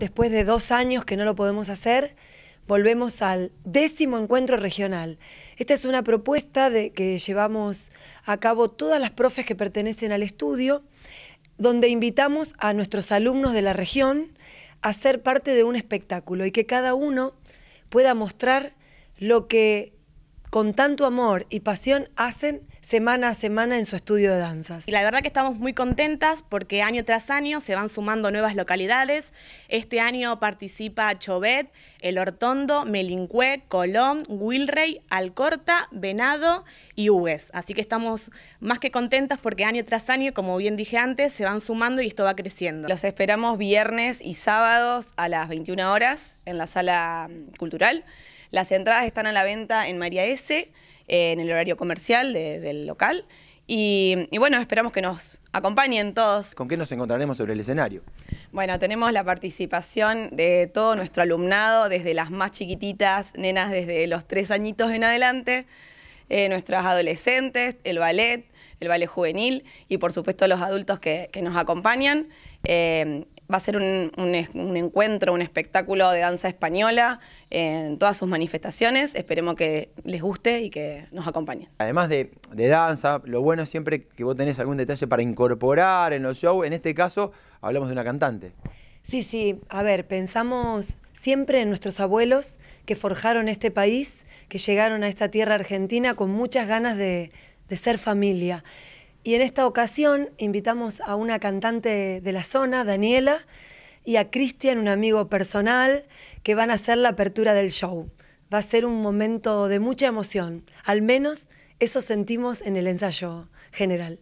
después de dos años que no lo podemos hacer, volvemos al décimo encuentro regional. Esta es una propuesta de que llevamos a cabo todas las profes que pertenecen al estudio, donde invitamos a nuestros alumnos de la región a ser parte de un espectáculo y que cada uno pueda mostrar lo que con tanto amor y pasión hacen semana a semana en su estudio de danzas. Y la verdad que estamos muy contentas porque año tras año se van sumando nuevas localidades. Este año participa Chobet, El Hortondo, Melincué, Colón, Wilrey, Alcorta, Venado y Uves... Así que estamos más que contentas porque año tras año, como bien dije antes, se van sumando y esto va creciendo. Los esperamos viernes y sábados a las 21 horas en la sala mm, cultural. Las entradas están a la venta en María S en el horario comercial del local. Y, bueno, esperamos que nos acompañen todos. ¿Con qué nos encontraremos sobre el escenario? Bueno, tenemos la participación de todo nuestro alumnado, desde las más chiquititas, nenas desde los tres añitos en adelante, eh, nuestras adolescentes, el ballet, el ballet juvenil y por supuesto los adultos que, nos acompañan. Eh, va a ser un, encuentro, un espectáculo de danza española en todas sus manifestaciones. Esperemos que les guste y que nos acompañen. Además de, danza, lo bueno siempre que vos tenés algún detalle para incorporar en los shows. En este caso, hablamos de una cantante. Sí, sí. A ver, pensamos siempre en nuestros abuelos que forjaron este país, que llegaron a esta tierra argentina con muchas ganas de ser familia. Y en esta ocasión invitamos a una cantante de la zona, Daniela, y a Cristian, un amigo personal, que van a hacer la apertura del show. Va a ser un momento de mucha emoción, al menos eso sentimos en el ensayo general.